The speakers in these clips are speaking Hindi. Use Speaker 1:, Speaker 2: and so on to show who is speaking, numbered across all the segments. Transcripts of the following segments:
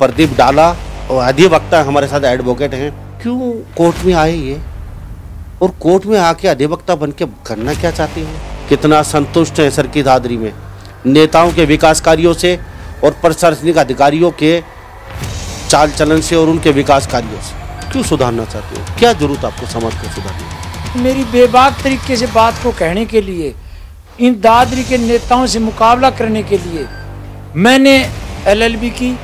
Speaker 1: प्रदीप डाला और अधिवक्ता हमारे साथ एडवोकेट हैं क्यों कोर्ट में आए ये और कोर्ट में आके अधिवक्ता बन के करना क्या चाहते हैं कितना संतुष्ट है सर की दादरी में नेताओं के विकास कार्यों से और प्रशासनिक अधिकारियों के चाल चलन से और उनके विकास कार्यों से क्यों सुधारना चाहते हो क्या जरूरत आपको समाज
Speaker 2: को सुधारने मेरी बेबाक तरीके से बात को कहने के लिए इन दादरी के नेताओं से मुकाबला करने के लिए मैंने एलएलबी की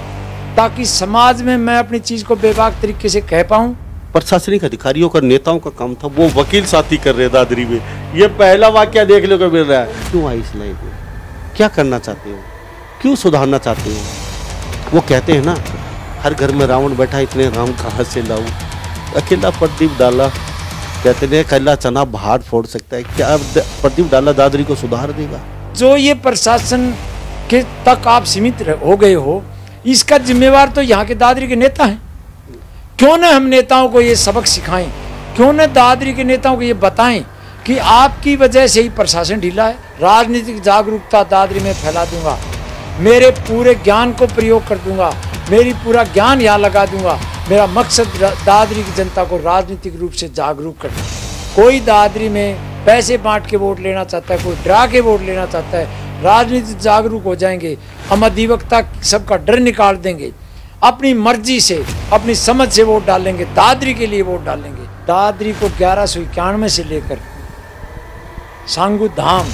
Speaker 2: ताकि समाज में मैं अपनी चीज़ को बेबाक तरीके से कह पाऊँ प्रशासनिक अधिकारियों का नेताओं
Speaker 1: का काम था वो वकील साथी कर रहे दादरी में ये पहला वाक्य देखने को मिल रहा है क्यों आई इस लाइन में क्या करना चाहते हो क्यों सुधारना चाहते हो वो कहते हैं ना हर घर में रावण बैठा इतने राम कहाँ से लाऊं अकेला प्रदीप डाला कहते हैं अकेला चना बाहर फोड़ सकता है क्या प्रदीप डाला दादरी को सुधार देगा
Speaker 2: जो ये प्रशासन के तक आप सीमित हो गए हो इसका जिम्मेवार तो यहाँ के दादरी के नेता हैं क्यों ना हम नेताओं को ये सबक सिखाएं क्यों ना दादरी के नेताओं को ये बताएं कि आपकी वजह से ही प्रशासन ढीला है राजनीतिक जागरूकता दादरी में फैला दूंगा मेरे पूरे ज्ञान को प्रयोग कर दूंगा मेरी पूरा ज्ञान यहाँ लगा दूंगा मेरा मकसद दादरी की जनता को राजनीतिक रूप से जागरूक करना कोई दादरी में पैसे बांट के वोट लेना चाहता है कोई डरा के वोट लेना चाहता है राजनीति जागरूक हो जाएंगे हम अधिवक्ता सबका डर निकाल देंगे अपनी मर्जी से अपनी समझ से वोट डालेंगे दादरी के लिए वोट डालेंगे दादरी को ग्यारह सौ इक्यानवे से लेकर सांगू धाम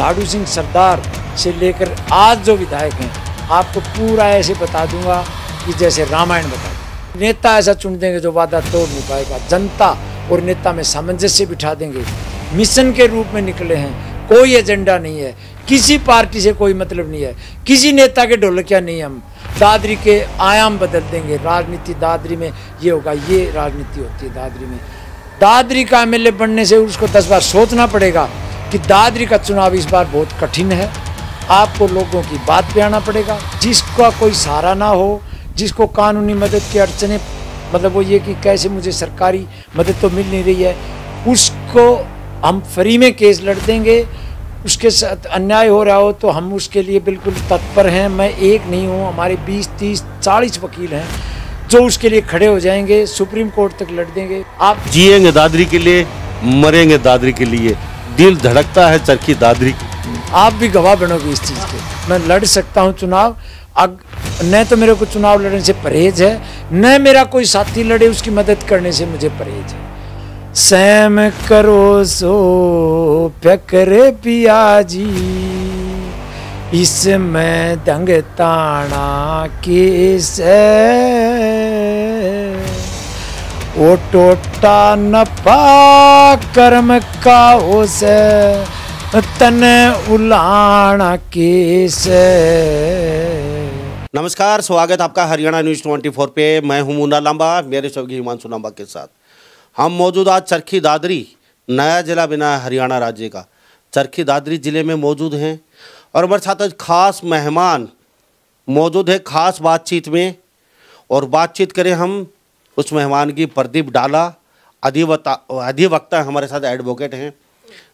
Speaker 2: झाड़ू सिंह सरदार से लेकर आज जो विधायक हैं आपको पूरा ऐसे बता दूंगा कि जैसे रामायण बता नेता ऐसा चुन देंगे जो वादा तोड़ नहीं पाएगा जनता और नेता में सामंजस्य बिठा देंगे मिशन के रूप में निकले हैं कोई एजेंडा नहीं है किसी पार्टी से कोई मतलब नहीं है किसी नेता के ढोलकिया नहीं हम दादरी के आयाम बदल देंगे राजनीति दादरी में ये होगा ये राजनीति होती है दादरी में दादरी का एम बनने से उसको दस बार सोचना पड़ेगा कि दादरी का चुनाव इस बार बहुत कठिन है आपको लोगों की बात पे आना पड़ेगा जिसका कोई सहारा ना हो जिसको कानूनी मदद की अड़चने मतलब वो ये कि कैसे मुझे सरकारी मदद तो मिल नहीं रही है उसको हम फ्री में केस लड़ देंगे उसके साथ अन्याय हो रहा हो तो हम उसके लिए बिल्कुल तत्पर हैं मैं एक नहीं हूँ हमारे बीस तीस चालीस वकील हैं जो उसके लिए खड़े हो जाएंगे सुप्रीम कोर्ट तक लड़ देंगे आप
Speaker 1: जिएंगे दादरी के लिए मरेंगे दादरी के लिए दिल धड़कता है चरखी दादरी की
Speaker 2: आप भी गवाह बनोगे इस चीज़ के मैं लड़ सकता हूँ चुनाव अग न तो मेरे को चुनाव लड़ने से परहेज है न मेरा कोई साथी लड़े उसकी मदद करने से मुझे परहेज है सैम करो सो प्यकरे पिया जी इस मैं दंग ताना केस ओ टोटा नपा कर्म का ओस तन उलाना केस नमस्कार स्वागत आपका हरियाणा
Speaker 1: न्यूज 24 पे मैं हूं मुन्ना लांबा मेरे सभी हिमांशु लांबा के साथ हम मौजूद आज चरखी दादरी नया जिला बिना है हरियाणा राज्य का चरखी दादरी ज़िले में मौजूद हैं और हमारे साथ आज ख़ास मेहमान मौजूद है ख़ास बातचीत में और बातचीत करें हम उस मेहमान की प्रदीप डाला अधिवक्ता अधिवक्ता हमारे साथ एडवोकेट हैं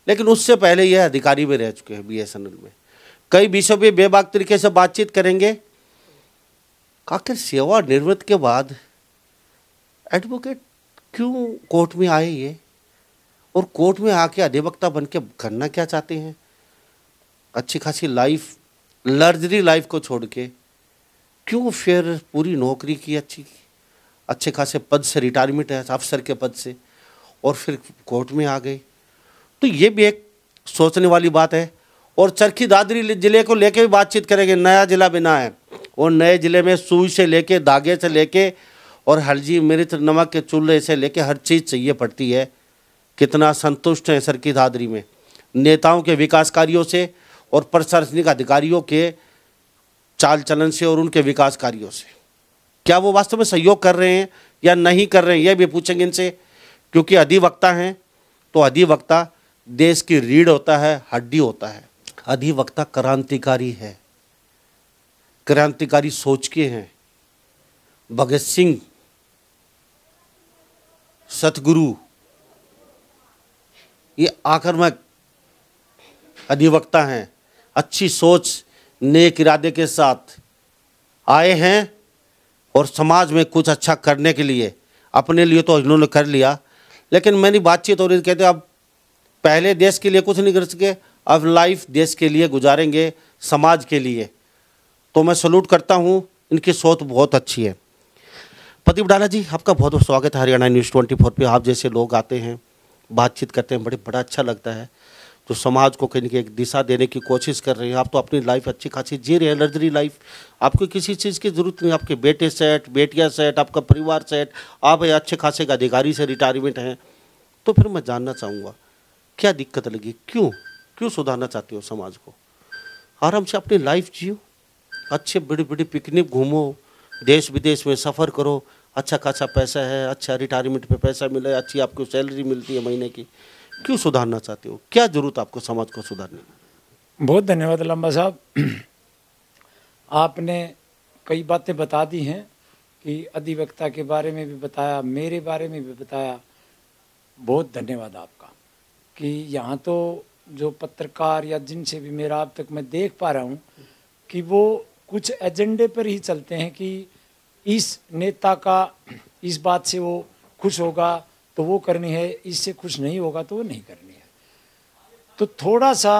Speaker 1: लेकिन उससे पहले यह अधिकारी भी रह चुके हैं बीएसएनएल में कई विषयों पर बेबाक तरीके से बातचीत करेंगे आखिर सेवा निवृत्त के बाद एडवोकेट क्यों कोर्ट में आए ये और कोर्ट में आके अधिवक्ता बन के करना क्या चाहते हैं अच्छी खासी लाइफ लग्जरी लाइफ को छोड़ के क्यों फिर पूरी नौकरी की अच्छी अच्छे खासे पद से रिटायरमेंट है अफसर के पद से और फिर कोर्ट में आ गए तो ये भी एक सोचने वाली बात है और चरखी दादरी जिले को लेके भी बातचीत करेंगे नया जिला बिना है और नए जिले में सुई से लेके धागे से लेके और हर जी मिर्च तो नमक के चूल्हे से लेके हर चीज़ चाहिए पड़ती है कितना संतुष्ट है सर की दादरी में नेताओं के विकास कार्यों से और प्रशासनिक अधिकारियों के चाल चलन से और उनके विकास कार्यों से क्या वो वास्तव में सहयोग कर रहे हैं या नहीं कर रहे हैं यह भी पूछेंगे इनसे क्योंकि अधिवक्ता हैं तो अधिवक्ता देश की रीढ़ होता है हड्डी होता है अधिवक्ता क्रांतिकारी है क्रांतिकारी सोच के हैं भगत सिंह सतगुरु ये आक्रमक अधिवक्ता हैं अच्छी सोच नेक इरादे के साथ आए हैं और समाज में कुछ अच्छा करने के लिए अपने लिए तो इन्होंने कर लिया लेकिन मैंने बातचीत हो रही कहते अब पहले देश के लिए कुछ नहीं कर सके अब लाइफ देश के लिए गुजारेंगे समाज के लिए तो मैं सल्यूट करता हूँ इनकी सोच बहुत अच्छी है प्रदीप डाला जी आपका बहुत बहुत स्वागत है हरियाणा न्यूज़ ट्वेंटी फोर पर आप जैसे लोग आते हैं बातचीत करते हैं बड़े बड़ा अच्छा लगता है जो समाज को कहीं ना एक दिशा देने की कोशिश कर रहे हैं आप तो अपनी लाइफ अच्छी खासी जी रहे हैं लग्जरी लाइफ आपको किसी चीज़ की ज़रूरत नहीं आपके बेटे सेट बेटियाँ सेट आपका परिवार सेट आप अच्छे खासे एक अधिकारी से रिटायरमेंट हैं तो फिर मैं जानना चाहूँगा क्या दिक्कत लगी क्यों क्यों सुधारना चाहते हो समाज को आराम से अपनी लाइफ जियो अच्छे बड़े बड़े पिकनिक घूमो देश विदेश में सफ़र करो अच्छा खासा पैसा है अच्छा रिटायरमेंट पे पैसा मिले अच्छी आपको सैलरी मिलती है महीने की क्यों सुधारना चाहते हो क्या ज़रूरत आपको समाज को सुधारने की बहुत धन्यवाद
Speaker 2: लम्बा साहब आपने कई बातें बता दी हैं कि अधिवक्ता के बारे में भी बताया मेरे बारे में भी बताया बहुत धन्यवाद आपका कि यहाँ तो जो पत्रकार या जिनसे भी मेरा अब तक मैं देख पा रहा हूँ कि वो कुछ एजेंडे पर ही चलते हैं कि इस नेता का इस बात से वो खुश होगा तो वो करनी है इससे खुश नहीं होगा तो वो नहीं करनी है तो थोड़ा सा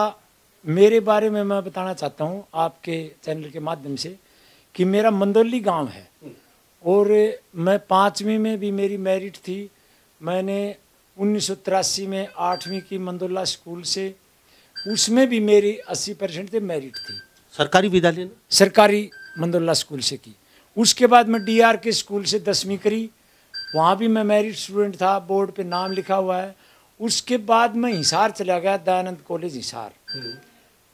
Speaker 2: मेरे बारे में मैं बताना चाहता हूँ आपके चैनल के माध्यम से कि मेरा मंदोली गांव है और मैं पाँचवीं में भी मेरी मेरिट थी मैंने उन्नीस में आठवीं की मंदोला स्कूल से उसमें भी मेरी 80 परसेंट मेरिट थी सरकारी विद्यालय सरकारी मंदोला स्कूल से की उसके बाद मैं डीआर के स्कूल से दसवीं करी वहाँ भी मैं मेरिट स्टूडेंट था बोर्ड पे नाम लिखा हुआ है उसके बाद मैं हिसार चला गया दयानंद कॉलेज हिसार हम्म।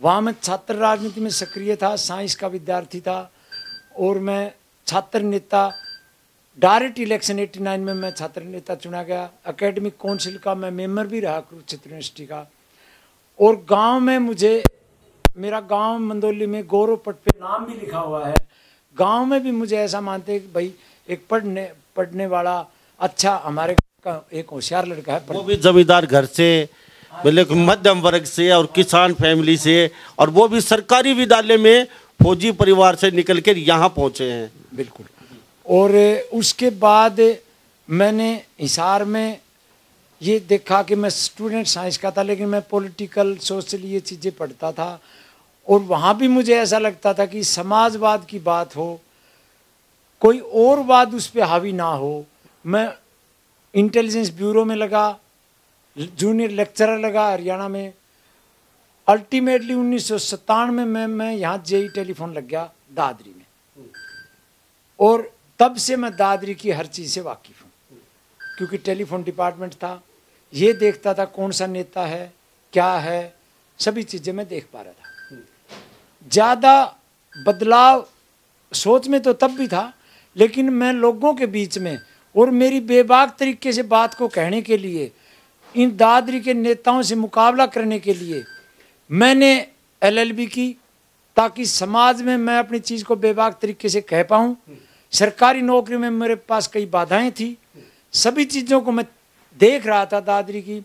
Speaker 2: वहाँ मैं छात्र राजनीति में सक्रिय था साइंस का विद्यार्थी था और मैं छात्र नेता डायरेक्ट इलेक्शन 89 में मैं छात्र नेता चुना गया एकेडमिक काउंसिल का मैं मेम्बर भी रहा कुरुक्षेत्र यूनिवर्सिटी का और गांव में मुझे मेरा गांव मंदोली में गौरव पट पे नाम भी लिखा हुआ है गांव में भी मुझे ऐसा मानते हैं कि भाई एक पढ़ने पढ़ने वाला अच्छा हमारे का एक होशियार लड़का है वो भी
Speaker 1: जमींदार घर से बोले मध्यम वर्ग से और किसान फैमिली से और वो भी सरकारी विद्यालय में फौजी परिवार से निकल कर यहाँ पहुँचे हैं बिल्कुल
Speaker 2: और उसके बाद मैंने हिसार में ये देखा कि मैं स्टूडेंट साइंस का था लेकिन मैं पॉलिटिकल सोशल ये चीज़ें पढ़ता था और वहाँ भी मुझे ऐसा लगता था कि समाजवाद की बात हो कोई और वाद उस पर हावी ना हो मैं इंटेलिजेंस ब्यूरो में लगा जूनियर लेक्चरर लगा हरियाणा में अल्टीमेटली उन्नीस सौ में मैं मैं यहाँ जेई टेलीफोन लग गया दादरी में और तब से मैं दादरी की हर चीज़ से वाकिफ़ हूँ क्योंकि टेलीफोन डिपार्टमेंट था ये देखता था कौन सा नेता है क्या है सभी चीज़ें मैं देख पा रहा था ज़्यादा बदलाव सोच में तो तब भी था लेकिन मैं लोगों के बीच में और मेरी बेबाक तरीके से बात को कहने के लिए इन दादरी के नेताओं से मुकाबला करने के लिए मैंने एलएलबी की ताकि समाज में मैं अपनी चीज़ को बेबाक तरीके से कह पाऊँ सरकारी नौकरी में मेरे पास कई बाधाएं थी सभी चीज़ों को मैं देख रहा था दादरी की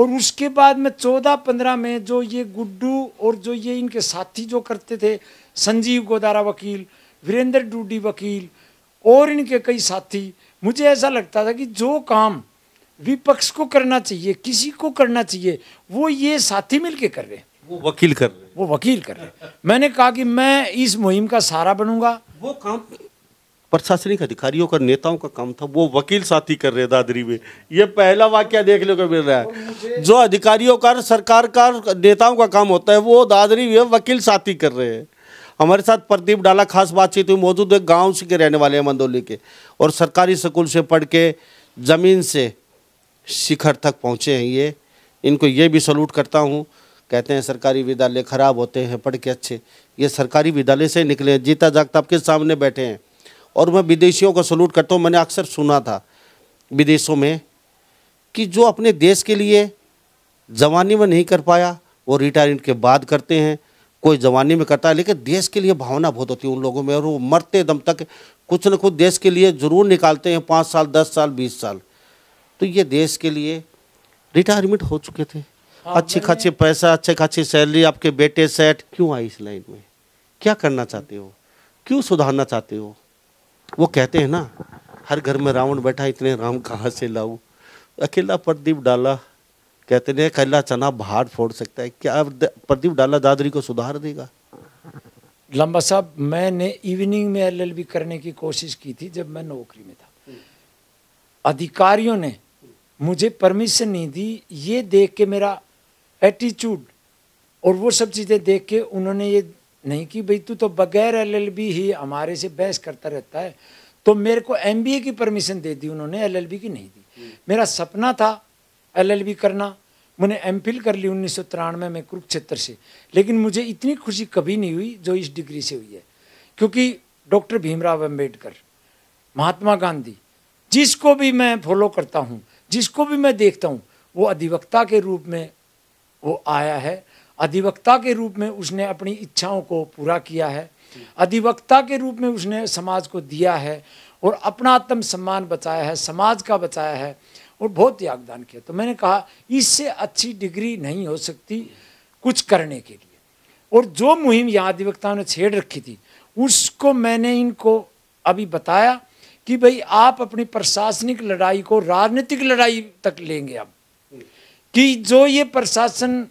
Speaker 2: और उसके बाद में चौदह पंद्रह में जो ये गुड्डू और जो ये इनके साथी जो करते थे संजीव गोदारा वकील वीरेंद्र डूडी वकील और इनके कई साथी मुझे ऐसा लगता था कि जो काम विपक्ष को करना चाहिए किसी को करना चाहिए वो ये साथी मिलके कर रहे हैं वो वकील कर रहे वो वकील कर रहे हैं मैंने कहा कि मैं इस मुहिम का सहारा बनूंगा वो काम
Speaker 1: प्रशासनिक अधिकारियों का नेताओं का काम था वो वकील साथी कर रहे दादरी में ये पहला वाक्य देखने को मिल रहा है जो अधिकारियों का सरकार का नेताओं का काम होता है वो दादरी में वकील साथी कर रहे हैं हमारे साथ प्रदीप डाला खास बातचीत हुई मौजूद है गाँव से के रहने वाले हैं मंदोली के और सरकारी स्कूल से पढ़ के ज़मीन से शिखर तक पहुँचे हैं ये इनको ये भी सलूट करता हूँ कहते हैं सरकारी विद्यालय ख़राब होते हैं पढ़ के अच्छे ये सरकारी विद्यालय से निकले जीता जागता आपके सामने बैठे हैं और मैं विदेशियों का सलूट करता हूँ मैंने अक्सर सुना था विदेशों में कि जो अपने देश के लिए जवानी में नहीं कर पाया वो रिटायरमेंट के बाद करते हैं कोई जवानी में करता है लेकिन देश के लिए भावना बहुत होती है उन लोगों में और वो मरते दम तक कुछ ना कुछ देश के लिए ज़रूर निकालते हैं पाँच साल दस साल बीस साल तो ये देश के लिए रिटायरमेंट हो चुके थे हाँ, अच्छी खासी पैसा अच्छे खासी सैलरी आपके बेटे सेट क्यों आई इस लाइन में क्या करना चाहते हो क्यों सुधारना चाहते हो वो कहते हैं ना हर घर में रावण बैठा इतने राम कहाँ से लाऊं अकेला प्रदीप डाला कहते नहीं अकेला चना बाहर फोड़ सकता है क्या प्रदीप डाला दादरी को सुधार
Speaker 2: देगा लंबा साहब मैंने इवनिंग में एलएलबी करने की कोशिश की थी जब मैं नौकरी में था अधिकारियों ने मुझे परमिशन नहीं दी ये देख के मेरा एटीट्यूड और वो सब चीज़ें देख के उन्होंने ये नहीं कि भाई तू तो बगैर एलएलबी ही हमारे से बहस करता रहता है तो मेरे को एमबीए की परमिशन दे दी उन्होंने एलएलबी की नहीं दी हम्म। मेरा सपना था एलएलबी करना मैंने एम कर ली उन्नीस में मैं कुरुक्षेत्र से लेकिन मुझे इतनी खुशी कभी नहीं हुई जो इस डिग्री से हुई है क्योंकि डॉक्टर भीमराव अम्बेडकर महात्मा गांधी जिसको भी मैं फॉलो करता हूँ जिसको भी मैं देखता हूँ वो अधिवक्ता के रूप में वो आया है अधिवक्ता के रूप में उसने अपनी इच्छाओं को पूरा किया है अधिवक्ता के रूप में उसने समाज को दिया है और अपना आत्म सम्मान बचाया है समाज का बचाया है और बहुत यागदान किया तो मैंने कहा इससे अच्छी डिग्री नहीं हो सकती कुछ करने के लिए और जो मुहिम यहाँ अधिवक्ताओं ने छेड़ रखी थी उसको मैंने इनको अभी बताया कि भाई आप अपनी प्रशासनिक लड़ाई को राजनीतिक लड़ाई तक लेंगे अब कि जो ये प्रशासन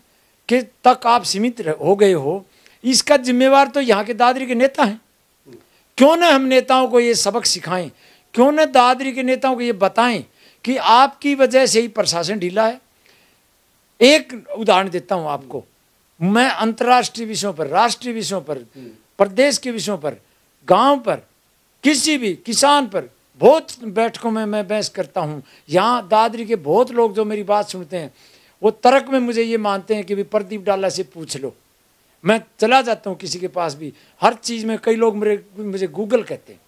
Speaker 2: के तक आप सीमित हो गए हो इसका जिम्मेवार तो यहाँ के दादरी के नेता हैं क्यों ना हम नेताओं को ये सबक सिखाएं क्यों ना दादरी के नेताओं को ये बताएं कि आपकी वजह से ही प्रशासन ढीला है एक उदाहरण देता हूँ आपको मैं अंतर्राष्ट्रीय विषयों पर राष्ट्रीय विषयों पर प्रदेश के विषयों पर गांव पर किसी भी किसान पर बहुत बैठकों में मैं बहस करता हूँ यहाँ दादरी के बहुत लोग जो मेरी बात सुनते हैं वो तर्क में मुझे ये मानते हैं कि भाई प्रदीप डाला से पूछ लो मैं चला जाता हूँ किसी के पास भी हर चीज़ में कई लोग मेरे मुझे गूगल कहते हैं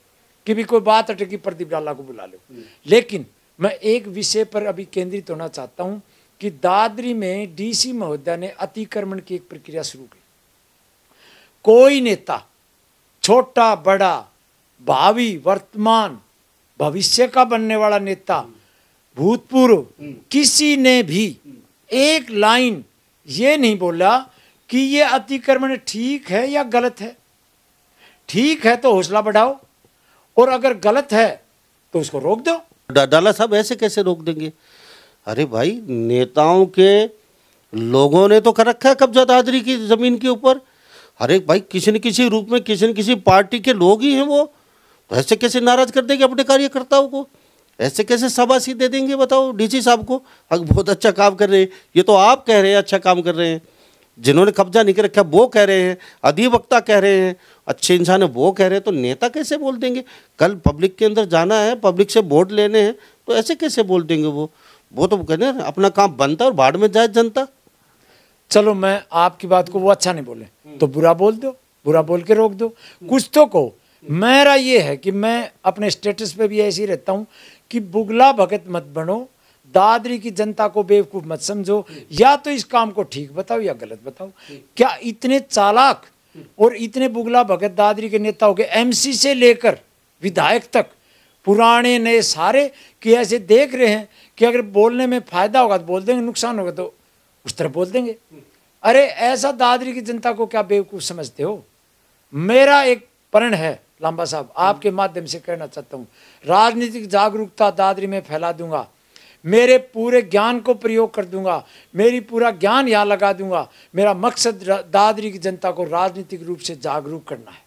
Speaker 2: कि भी कोई बात अटकी प्रदीप डाला को बुला लो हम्म। लेकिन मैं एक विषय पर अभी केंद्रित होना चाहता हूँ कि दादरी में डीसी महोदया ने अतिक्रमण की एक प्रक्रिया शुरू की कोई नेता छोटा बड़ा भावी वर्तमान भविष्य का बनने वाला नेता हम्म। भूतपूर्व हम्म। किसी ने भी एक लाइन ये नहीं बोला कि ये अतिक्रमण ठीक है या गलत है ठीक है तो हौसला बढ़ाओ और अगर
Speaker 1: गलत है तो उसको रोक दो डाला साहब ऐसे कैसे रोक देंगे अरे भाई नेताओं के लोगों ने तो कर रखा है कब्जा दादरी की ज़मीन के ऊपर अरे भाई किसी न किसी रूप में किसी न किसी पार्टी के लोग ही हैं वो तो ऐसे कैसे नाराज कर देंगे अपने कार्यकर्ताओं को ऐसे कैसे शाबाशी दे देंगे बताओ डीसी साहब को अगर बहुत अच्छा काम कर रहे हैं ये तो आप कह रहे हैं अच्छा काम कर रहे हैं जिन्होंने कब्जा नहीं कर रखा वो कह रहे हैं अधिवक्ता कह रहे हैं अच्छे इंसान है वो कह रहे हैं तो नेता कैसे बोल देंगे कल पब्लिक के अंदर जाना है पब्लिक से वोट लेने हैं तो ऐसे कैसे बोल देंगे वो वो तो कहने अपना
Speaker 2: काम बनता और बाढ़ में जाए जनता चलो मैं आपकी बात को वो अच्छा नहीं बोले तो बुरा बोल दो बुरा बोल के रोक दो कुछ तो को मेरा ये है कि मैं अपने स्टेटस पे भी ऐसे ही रहता हूँ कि बुगला भगत मत बनो दादरी की जनता को बेवकूफ़ मत समझो या तो इस काम को ठीक बताओ या गलत बताओ क्या इतने चालाक और इतने बुगला भगत दादरी के नेताओं के एमसी से लेकर विधायक तक पुराने नए सारे कि ऐसे देख रहे हैं कि अगर बोलने में फ़ायदा होगा तो बोल देंगे नुकसान होगा तो उस तरफ बोल देंगे अरे ऐसा दादरी की जनता को क्या बेवकूफ़ समझते हो मेरा एक प्रण है लांबा साहब आपके माध्यम से कहना चाहता हूँ राजनीतिक जागरूकता दादरी में फैला दूंगा मेरे पूरे ज्ञान को प्रयोग कर दूंगा मेरी पूरा ज्ञान यहाँ लगा दूंगा मेरा मकसद दादरी की जनता को राजनीतिक रूप से जागरूक करना है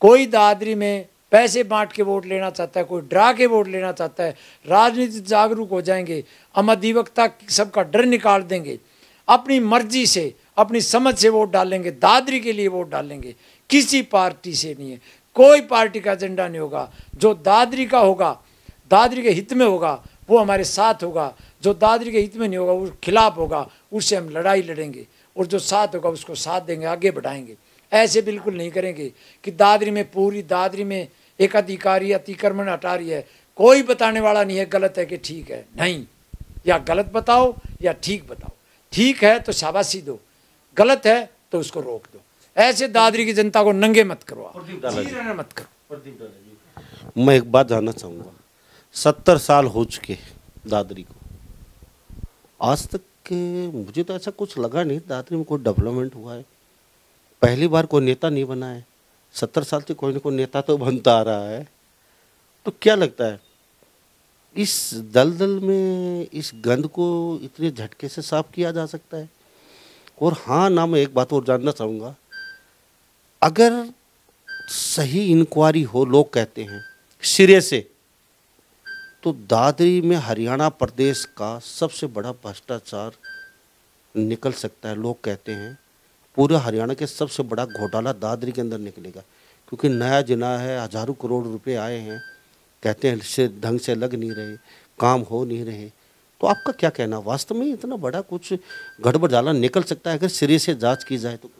Speaker 2: कोई दादरी में पैसे बांट के वोट लेना चाहता है कोई डरा के वोट लेना चाहता है राजनीति जागरूक हो जाएंगे हम अधिवक्ता सबका डर निकाल देंगे अपनी मर्जी से अपनी समझ से वोट डालेंगे दादरी के लिए वोट डालेंगे किसी पार्टी से नहीं है कोई पार्टी का एजेंडा नहीं होगा जो दादरी का होगा दादरी के हित में होगा वो हमारे साथ होगा जो दादरी के हित में नहीं होगा वो खिलाफ होगा उससे हम लड़ाई लड़ेंगे और जो साथ होगा उसको साथ देंगे आगे बढ़ाएंगे ऐसे बिल्कुल नहीं करेंगे कि दादरी में पूरी दादरी में एक अधिकारी अतिक्रमण हटा रही है कोई बताने वाला नहीं है गलत है कि ठीक है नहीं या गलत बताओ या ठीक बताओ ठीक है तो शाबाशी दो गलत है तो उसको रोक दो ऐसे दादरी की जनता को नंगे मत करो मत करो
Speaker 1: मैं एक बात जानना चाहूंगा सत्तर साल हो चुके दादरी को आज तक के मुझे तो ऐसा कुछ लगा नहीं दादरी में कोई डेवलपमेंट हुआ है पहली बार कोई नेता नहीं बना है सत्तर साल से कोई ना कोई नेता तो बनता आ रहा है तो क्या लगता है इस दलदल में इस गंद को इतने झटके से साफ किया जा सकता है और हाँ ना मैं एक बात और जानना चाहूँगा अगर सही इंक्वायरी हो लोग कहते हैं सिरे से तो दादरी में हरियाणा प्रदेश का सबसे बड़ा भ्रष्टाचार निकल सकता है लोग कहते हैं पूरे हरियाणा के सबसे बड़ा घोटाला दादरी के अंदर निकलेगा क्योंकि नया जिना है हजारों करोड़ रुपए आए हैं कहते हैं ढंग से लग नहीं रहे काम हो नहीं रहे तो आपका क्या कहना वास्तव में इतना बड़ा कुछ गड़बड़ाला निकल सकता है अगर सिरे से जांच की जाए तो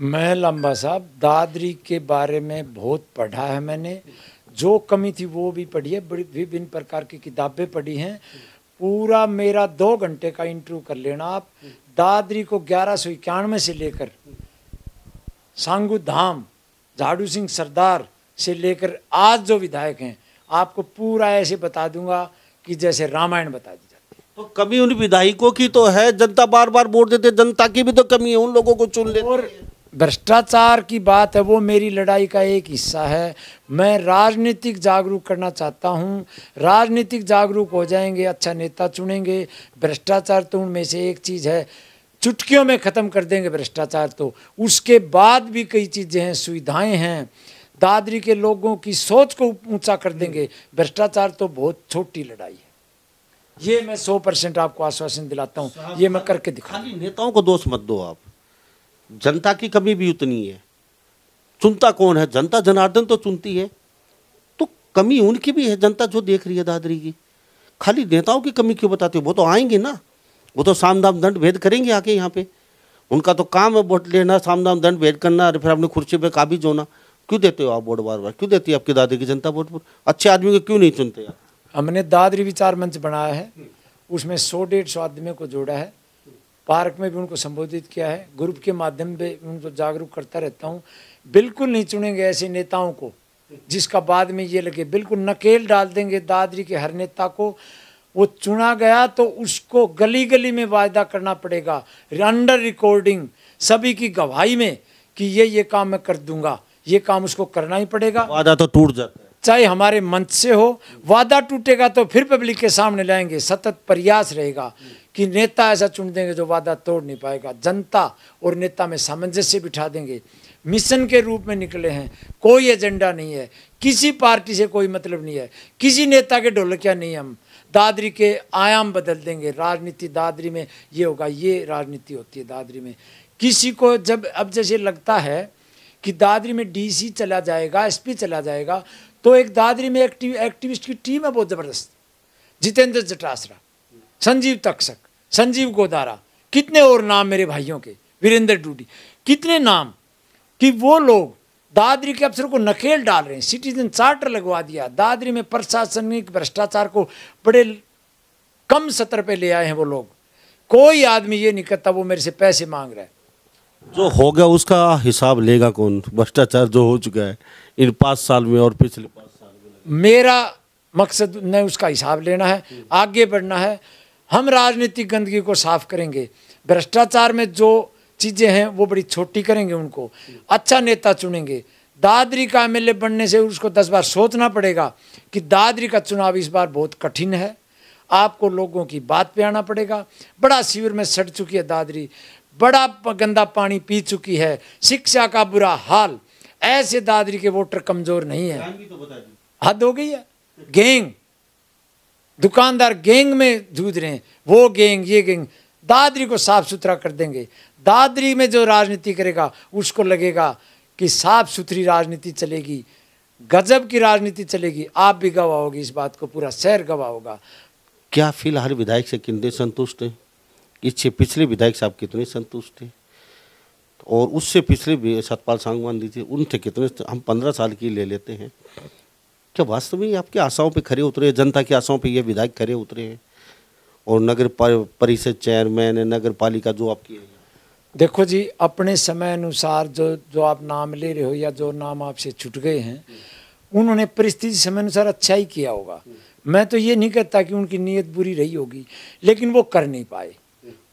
Speaker 2: मैं लंबा साहब दादरी के बारे में बहुत पढ़ा है मैंने जो कमी थी वो भी पढ़ी है बड़ी विभिन्न प्रकार की किताबें पढ़ी हैं पूरा मेरा दो घंटे का इंटरव्यू कर लेना आप दादरी को ग्यारह सौ इक्यानवे से लेकर सांगू धाम झाड़ू सिंह सरदार से लेकर आज जो विधायक हैं आपको पूरा ऐसे बता दूंगा कि जैसे रामायण बता दी जाती तो कमी उन विधायकों की तो है जनता बार बार वोट देते जनता की भी तो कमी है उन लोगों को चुन ले और भ्रष्टाचार की बात है वो मेरी लड़ाई का एक हिस्सा है मैं राजनीतिक जागरूक करना चाहता हूँ राजनीतिक जागरूक हो जाएंगे अच्छा नेता चुनेंगे भ्रष्टाचार तो उनमें से एक चीज़ है चुटकियों में ख़त्म कर देंगे भ्रष्टाचार तो उसके बाद भी कई चीज़ें हैं सुविधाएँ हैं दादरी के लोगों की सोच को ऊंचा कर देंगे भ्रष्टाचार तो बहुत छोटी लड़ाई है ये मैं सौ परसेंट आपको आश्वासन दिलाता हूँ
Speaker 1: ये मैं करके दिखा हाँ नेताओं को दोष मत दो आप जनता की कमी भी उतनी है चुनता कौन है जनता जनार्दन तो चुनती है तो कमी उनकी भी है जनता जो देख रही है दादरी की खाली नेताओं की कमी क्यों बताते हो वो तो आएंगे ना वो तो सामदाम दंड भेद करेंगे आके यहाँ पे उनका तो काम है वोट लेना सामदाम दंड भेद करना और फिर अपने खुर्ची पे काबिज होना क्यों देते हो आप वोट बार बार क्यों देती है आपकी दादरी की जनता वोट अच्छे
Speaker 2: आदमी को क्यों नहीं चुनते हमने दादरी विचार मंच बनाया है उसमें सौ डेढ़ सौ आदमियों को जोड़ा है पार्क में भी उनको संबोधित किया है ग्रुप के माध्यम से उनको जागरूक करता रहता हूँ बिल्कुल नहीं चुनेंगे ऐसे नेताओं को जिसका बाद में ये लगे बिल्कुल नकेल डाल देंगे दादरी के हर नेता को वो चुना गया तो उसको गली गली में वायदा करना पड़ेगा अंडर रिकॉर्डिंग सभी की गवाही में कि ये ये काम मैं कर दूंगा ये काम उसको करना ही पड़ेगा वादा
Speaker 1: तो टूट जाता
Speaker 2: चाहे हमारे मंच से हो वादा टूटेगा तो फिर पब्लिक के सामने लाएंगे सतत प्रयास रहेगा कि नेता ऐसा चुन देंगे जो वादा तोड़ नहीं पाएगा जनता और नेता में सामंजस्य बिठा देंगे मिशन के रूप में निकले हैं कोई एजेंडा नहीं है किसी पार्टी से कोई मतलब नहीं है किसी नेता के ढोलकिया नहीं हम दादरी के आयाम बदल देंगे राजनीति दादरी में ये होगा ये राजनीति होती है दादरी में किसी को जब अब जैसे लगता है कि दादरी में डीसी चला जाएगा एसपी चला जाएगा तो एक दादरी में एक्टिव एक्टिविस्ट की टीम है बहुत ज़बरदस्त जितेंद्र जटासरा संजीव तक्षक संजीव गोदारा कितने और नाम मेरे भाइयों के वीरेंद्र डूडी कितने नाम कि वो लोग दादरी के अफसर को नकेल डाल रहे हैं सिटीजन चार्टर लगवा दिया दादरी में प्रशासनिक भ्रष्टाचार को बड़े कम सतर पे ले आए हैं वो लोग कोई आदमी ये नहीं करता वो मेरे से पैसे मांग रहा है
Speaker 1: जो हो गया उसका हिसाब लेगा कौन भ्रष्टाचार जो हो चुका है इन पाँच साल में और पिछले पाँच साल
Speaker 2: में मेरा मकसद ने उसका हिसाब लेना है आगे बढ़ना है हम राजनीतिक गंदगी को साफ करेंगे भ्रष्टाचार में जो चीज़ें हैं वो बड़ी छोटी करेंगे उनको अच्छा नेता चुनेंगे दादरी का एम बनने से उसको दस बार सोचना पड़ेगा कि दादरी का चुनाव इस बार बहुत कठिन है आपको लोगों की बात पे आना पड़ेगा बड़ा शिविर में सड़ चुकी है दादरी बड़ा गंदा पानी पी चुकी है शिक्षा का बुरा हाल ऐसे दादरी के वोटर कमजोर नहीं है तो हद हो गई है गेंग दुकानदार गेंग में जूझ रहे हैं वो गेंग ये गेंग दादरी को साफ सुथरा कर देंगे दादरी में जो राजनीति करेगा उसको लगेगा कि साफ सुथरी राजनीति चलेगी गजब की राजनीति चलेगी आप भी होगी इस बात को पूरा शहर होगा
Speaker 1: क्या फिलहाल विधायक से किन्दे संतुष्ट हैं इससे पिछले विधायक साहब कितने संतुष्ट थे और उससे पिछले सतपाल सांगवान जी थे उनसे कितने हम पंद्रह साल की ले लेते हैं क्या वास्तव में आपकी आशाओं पे खड़े उतरे जनता की आशाओं पे ये विधायक खड़े उतरे हैं और नगर परिषद चेयरमैन है नगर पालिका जो आपकी
Speaker 2: है देखो जी अपने समय अनुसार जो जो आप नाम ले रहे हो या जो नाम आपसे छुट गए हैं उन्होंने परिस्थिति समय अनुसार अच्छा ही किया होगा मैं तो ये नहीं कहता कि उनकी नीयत बुरी रही होगी लेकिन वो कर नहीं पाए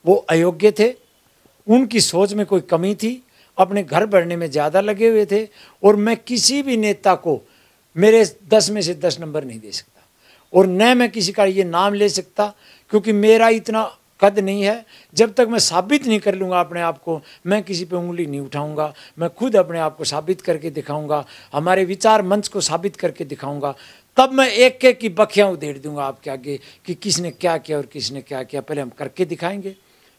Speaker 2: वो अयोग्य थे उनकी सोच में कोई कमी थी अपने घर बढ़ने में ज़्यादा लगे हुए थे और मैं किसी भी नेता को मेरे दस में से दस नंबर नहीं दे सकता और न मैं किसी का ये नाम ले सकता क्योंकि मेरा इतना कद नहीं है जब तक मैं साबित नहीं कर लूँगा अपने आप को मैं किसी पे उंगली नहीं उठाऊँगा मैं खुद अपने आप को साबित करके दिखाऊँगा हमारे विचार मंच को साबित करके दिखाऊँगा तब मैं एक एक की बखियाँ उधेड़ दूँगा आपके आगे कि किसने क्या किया और किसने क्या किया पहले हम करके दिखाएँगे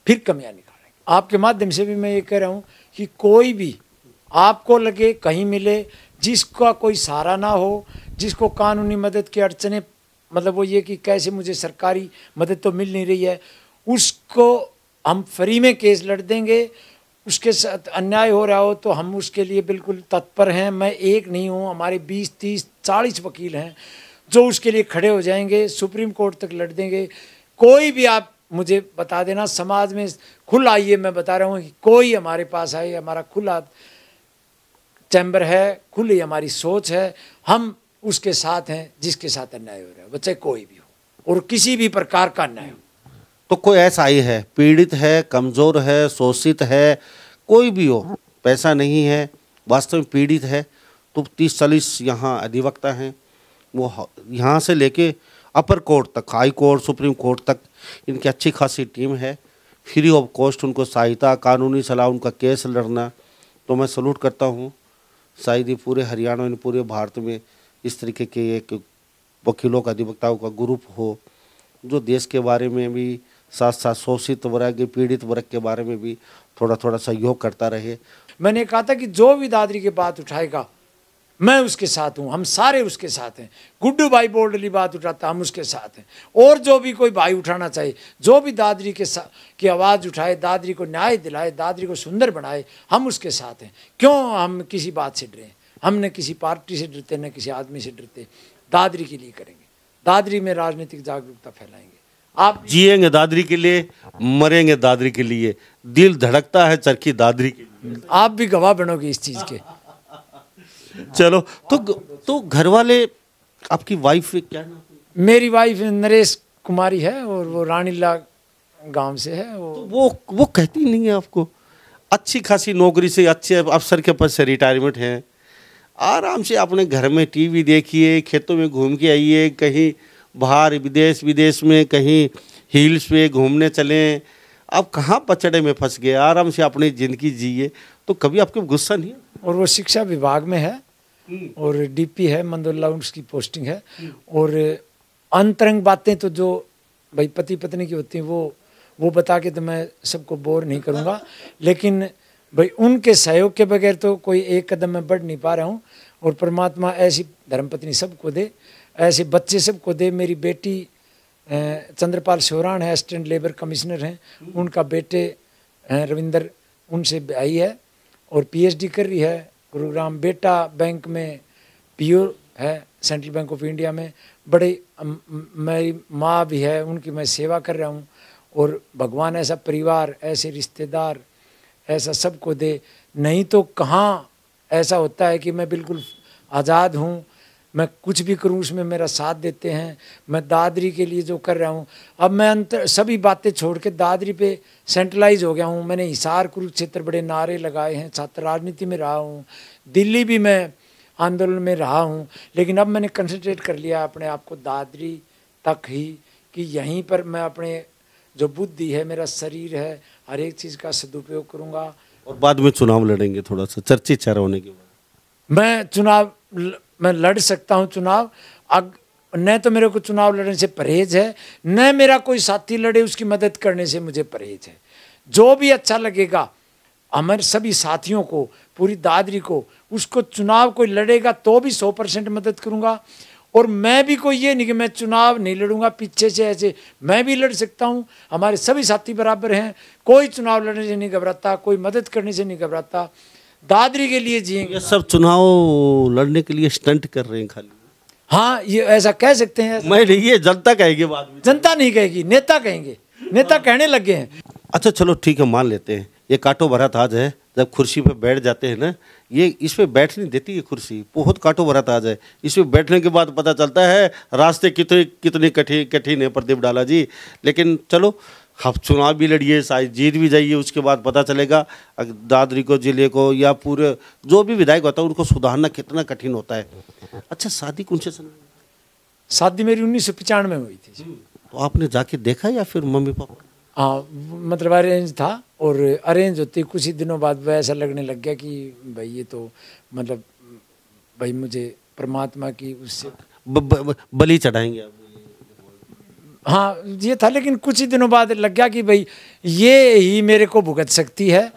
Speaker 2: फिर कमियाँ निकालेंगे आपके माध्यम से भी मैं ये कह रहा हूँ कि कोई भी आपको लगे कहीं मिले जिसका कोई सहारा ना हो जिसको कानूनी मदद की अड़चने मतलब वो ये कि कैसे मुझे सरकारी मदद तो मिल नहीं रही है उसको हम फ्री में केस लड़ देंगे उसके साथ अन्याय हो रहा हो तो हम उसके लिए बिल्कुल तत्पर हैं मैं एक नहीं हूँ हमारे बीस तीस चालीस वकील हैं जो उसके लिए खड़े हो जाएंगे सुप्रीम कोर्ट तक लड़ देंगे कोई भी आप मुझे बता देना समाज में खुला आइए मैं बता रहा हूँ कि कोई हमारे पास आए हमारा खुला चैम्बर है खुली हमारी सोच है हम उसके साथ हैं जिसके साथ अन्याय हो रहा है बच्चे कोई भी हो और किसी भी प्रकार का अन्याय हो
Speaker 1: तो कोई ऐसा ही है पीड़ित है कमज़ोर है शोषित है कोई भी हो पैसा नहीं है वास्तव में पीड़ित है तो तीस चालीस यहाँ अधिवक्ता हैं वो यहाँ से लेके अपर कोर्ट तक हाई कोर्ट सुप्रीम कोर्ट तक इनकी अच्छी खासी टीम है फ्री ऑफ कॉस्ट उनको सहायता कानूनी सलाह उनका केस लड़ना तो मैं सलूट करता हूँ शायद ही पूरे हरियाणा इन पूरे भारत में इस तरीके के एक वकीलों का अधिवक्ताओं का ग्रुप हो जो देश के बारे में भी साथ साथ शोषित
Speaker 2: वर्ग पीड़ित वर्ग के बारे में भी थोड़ा थोड़ा सहयोग करता रहे मैंने कहा था कि जो भी दादरी के बात उठाएगा मैं उसके साथ हूँ हम सारे उसके साथ हैं गुड्डू भाई बोल्डली बात उठाता हम उसके साथ हैं और जो भी कोई भाई उठाना चाहिए जो भी दादरी के साथ की आवाज़ उठाए दादरी को न्याय दिलाए दादरी को सुंदर बनाए हम उसके साथ हैं क्यों हम किसी बात से डरें हम न किसी पार्टी से डरते न किसी आदमी से डरते दादरी के लिए करेंगे दादरी में राजनीतिक जागरूकता फैलाएंगे आप
Speaker 1: जिएंगे दादरी के लिए मरेंगे दादरी के लिए दिल धड़कता है चरखी दादरी के लिए
Speaker 2: आप भी गवाह बनोगे इस चीज़ के चलो तो तो
Speaker 1: घर वाले आपकी वाइफ
Speaker 2: क्या नाम मेरी वाइफ नरेश कुमारी है और वो रानीला गांव से है वो तो वो वो
Speaker 1: कहती नहीं है आपको अच्छी खासी नौकरी से अच्छे अफसर के पद से रिटायरमेंट है आराम से अपने घर में टीवी देखिए खेतों में घूम के आइए कहीं बाहर विदेश विदेश में कहीं हिल्स पे घूमने चलें आप कहाँ पचड़े में फंस गए आराम से अपनी ज़िंदगी जिए तो कभी आपको गुस्सा नहीं
Speaker 2: और वो शिक्षा विभाग में है हम्म। और डीपी है मंदोला उसकी पोस्टिंग है हम्म। और अंतरंग बातें तो जो भाई पति पत्नी की होती हैं वो वो बता के तो मैं सबको बोर नहीं करूँगा लेकिन भाई उनके सहयोग के बगैर तो कोई एक कदम मैं बढ़ नहीं पा रहा हूँ और परमात्मा ऐसी धर्मपत्नी सबको दे ऐसे बच्चे सबको दे मेरी बेटी चंद्रपाल सोहराण है असिस्टेंट लेबर कमिश्नर हैं हम्म। उनका बेटे रविंदर उनसे आई है और पीएचडी कर रही है गुरुग्राम बेटा बैंक में पीओ है सेंट्रल बैंक ऑफ इंडिया में बड़े मेरी माँ भी है उनकी मैं सेवा कर रहा हूँ और भगवान ऐसा परिवार ऐसे रिश्तेदार ऐसा सबको दे नहीं तो कहाँ ऐसा होता है कि मैं बिल्कुल आज़ाद हूँ मैं कुछ भी करूं उसमें मेरा साथ देते हैं मैं दादरी के लिए जो कर रहा हूं अब मैं अंतर सभी बातें छोड़ के दादरी पे सेंट्रलाइज हो गया हूं मैंने हिसार कुरुक्षेत्र बड़े नारे लगाए हैं छात्र राजनीति में रहा हूं दिल्ली भी मैं आंदोलन में रहा हूं लेकिन अब मैंने कंसनट्रेट कर लिया अपने आप को दादरी तक ही कि यहीं पर मैं अपने जो बुद्धि है मेरा शरीर है हर एक चीज़ का सदुपयोग करूँगा और
Speaker 1: बाद में चुनाव लड़ेंगे थोड़ा सा चर्चित चेहरा होने के बाद
Speaker 2: मैं चुनाव ल... मैं लड़ सकता हूँ चुनाव अग न तो मेरे को चुनाव लड़ने से परहेज है न मेरा कोई साथी लड़े उसकी मदद करने से मुझे परहेज है जो भी अच्छा लगेगा हमारे सभी साथियों को पूरी दादरी को उसको चुनाव कोई लड़ेगा तो भी सौ परसेंट मदद करूँगा और मैं भी कोई ये नहीं कि मैं चुनाव नहीं लड़ूंगा पीछे से ऐसे मैं भी लड़ सकता हूँ हमारे सभी साथी बराबर हैं कोई चुनाव लड़ने से नहीं घबराता कोई मदद करने से नहीं घबराता दादरी के लिए
Speaker 1: जिएंगे ये सब चुनाव लड़ने के लिए स्टंट कर रहे हैं खाली
Speaker 2: हाँ ये ऐसा कह सकते हैं मैं नहीं ये जनता कहेगी बात जनता नहीं कहेगी नेता कहेंगे नेता कहने लग गए हैं
Speaker 1: अच्छा चलो ठीक है मान लेते हैं ये कांटो भरा ताज है जब कुर्सी पे बैठ जाते हैं ना ये इस पे नहीं देती है कुर्सी बहुत कांटो भरा ताज है इस पे बैठने के बाद पता चलता है रास्ते कितने कितने कठिन कठिन है प्रदीप डाला जी लेकिन चलो आप चुनाव भी लड़िए शायद जीत भी जाइए उसके बाद पता चलेगा दादरी को जिले को या पूरे जो भी विधायक होता है उनको सुधारना कितना कठिन होता है अच्छा शादी कौन से
Speaker 2: शादी मेरी उन्नीस सौ पचानवे में हुई थी तो आपने जाके देखा या फिर मम्मी पापा हाँ मतलब अरेंज था और अरेंज होते कुछ ही दिनों बाद वह ऐसा लगने लग गया कि भाई ये तो मतलब भाई मुझे परमात्मा की उससे बलि चढ़ाएंगे आप हाँ ये था लेकिन कुछ ही दिनों बाद लग गया कि भाई ये ही मेरे को भुगत सकती है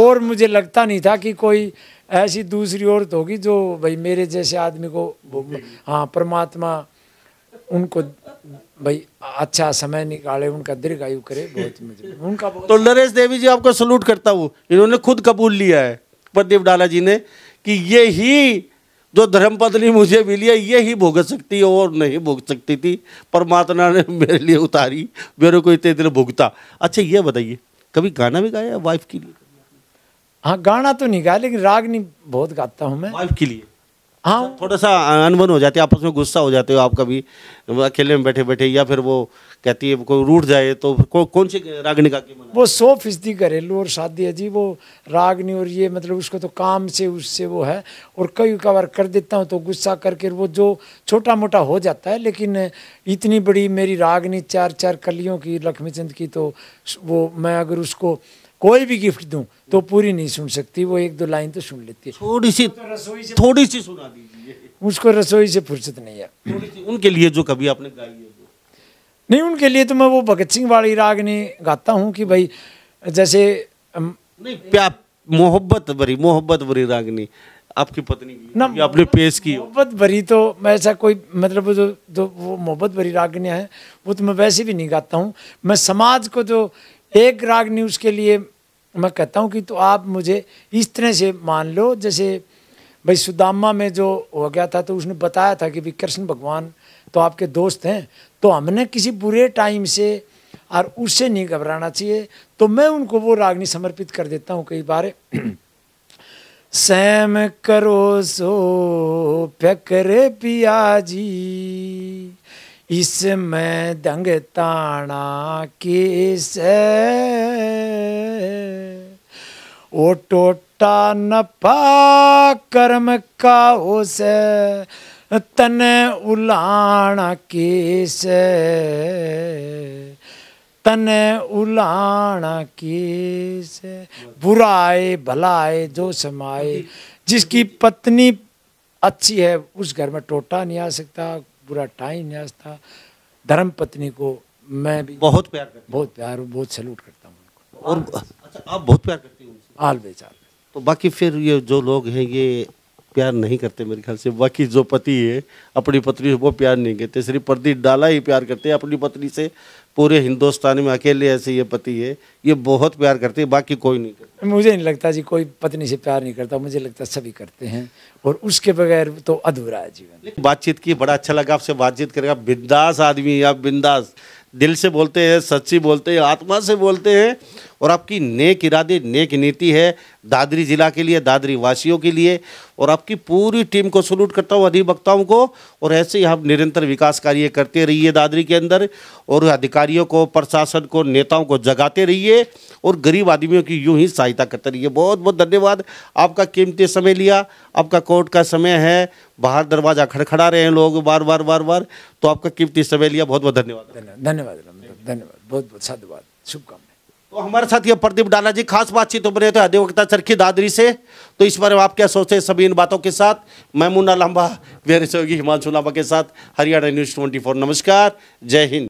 Speaker 2: और मुझे लगता नहीं था कि कोई ऐसी दूसरी औरत होगी जो भाई मेरे जैसे आदमी को हाँ परमात्मा उनको भाई अच्छा समय निकाले उनका दीर्घ आयु करे बहुत मुझे उनका बहुत
Speaker 1: तो नरेश देवी जी आपको सलूट करता हूँ इन्होंने खुद कबूल लिया है प्रदीप डाला जी ने कि ये ही जो धर्मपत्नी मुझे मिली है ये ही भोग सकती है और नहीं भोग सकती थी परमात्मा ने मेरे लिए उतारी मेरे को इतने दिन भुगता अच्छा ये बताइए कभी गाना भी गाया वाइफ के लिए हाँ गाना तो नहीं गाया लेकिन राग नहीं
Speaker 2: बहुत गाता हूँ मैं वाइफ के लिए
Speaker 1: हाँ थोड़ा सा अनबन हो जाती है आपस में गुस्सा हो जाते हो आप कभी अकेले में बैठे बैठे या फिर वो कहती है कोई रूठ जाए तो को, कौन सी रागनी का
Speaker 2: वो सौ फीसदी घरेलू और शादी है जी वो रागनी और ये मतलब उसको तो काम से उससे वो है और कई कबार कर देता हूँ तो गुस्सा करके वो जो छोटा मोटा हो जाता है लेकिन इतनी बड़ी मेरी रागनी चार चार कलियों की लक्ष्मीचंद की तो वो मैं अगर उसको कोई भी गिफ्ट दूं तो पूरी नहीं सुन सकती वो एक दो लाइन तो सुन लेती है थोड़ी सी तो रसोई से थोड़ी सी सुना दीजिए उसको रसोई से फुर्सत नहीं है उनके लिए जो
Speaker 1: कभी आपने गाई है
Speaker 2: नहीं उनके लिए तो मैं वो भगत सिंह वाली राग नहीं गाता हूँ कि भाई जैसे नहीं प्या मोहब्बत भरी मोहब्बत भरी
Speaker 1: रागनी आपकी पत्नी की ना आपने पेश की
Speaker 2: मोहब्बत भरी तो मैं ऐसा कोई मतलब जो, जो वो मोहब्बत भरी रागनियाँ हैं वो तो मैं वैसे भी नहीं गाता हूँ मैं समाज को जो तो एक राग न्यूज़ के लिए मैं कहता हूँ कि तो आप मुझे इस तरह से मान लो जैसे भाई सुदामा में जो हो गया था तो उसने बताया था कि भाई कृष्ण भगवान तो आपके दोस्त हैं तो हमने किसी बुरे टाइम से और उससे नहीं घबराना चाहिए तो मैं उनको वो रागनी समर्पित कर देता हूँ कई बार सैम करो सो फकर पिया जी इसमें दंग ताना किस ओ टोटा नफा कर्म का उस तन उलाना किस तन उलाना किस बुराए भलाए जो समाए जिसकी पत्नी अच्छी है उस घर में टोटा नहीं आ सकता पूरा टाइम न्यास था धर्म पत्नी को मैं भी बहुत प्यार करता बहुत प्यार बहुत सैल्यूट करता हूँ उनको और अच्छा आप बहुत प्यार करती हैं ऑलवेज ऑलवेज तो बाकी फिर ये जो लोग
Speaker 1: हैं ये प्यार नहीं करते मेरे ख्याल से बाकी जो पति है अपनी पत्नी से वो प्यार नहीं करते सिर्फ प्रदीप डाला ही प्यार करते हैं अपनी पत्नी से पूरे हिंदुस्तान में अकेले ऐसे ये पति है ये बहुत प्यार करती है बाकी कोई नहीं
Speaker 2: करता मुझे नहीं लगता जी कोई पत्नी से प्यार नहीं करता मुझे लगता सभी करते हैं और उसके बगैर तो अधूरा है जीवन
Speaker 1: बातचीत की बड़ा अच्छा लगा आपसे बातचीत करेगा बिंदास आदमी आप बिंदास दिल से बोलते हैं सच्ची बोलते हैं आत्मा से बोलते हैं और आपकी नेक इरादे नेक नीति है दादरी ज़िला के लिए दादरी वासियों के लिए और आपकी पूरी टीम को सलूट करता हूँ अधिवक्ताओं को और ऐसे ही आप निरंतर विकास कार्य करते रहिए दादरी के अंदर और अधिकारियों को प्रशासन को नेताओं को जगाते रहिए और गरीब आदमियों की यूँ ही सहायता करते रहिए बहुत बहुत धन्यवाद आपका कीमती समय लिया आपका कोर्ट का समय है बाहर दरवाज़ा खड़खड़ा रहे हैं लोग बार बार बार बार तो आपका कीमती समय लिया बहुत बहुत धन्यवाद धन्यवाद धन्यवाद बहुत बहुत साधुवाद शुभकामना तो हमारे साथ ये प्रदीप डाला जी खास बातचीत बने तो अधिवक्ता चरखी दादरी से तो इस बारे में आप क्या सोचते हैं सभी इन बातों के साथ मैं मुन्ना लंबा मेरे सहयोगी हिमांशु लांबा के साथ हरियाणा न्यूज़ ट्वेंटी नमस्कार जय हिंद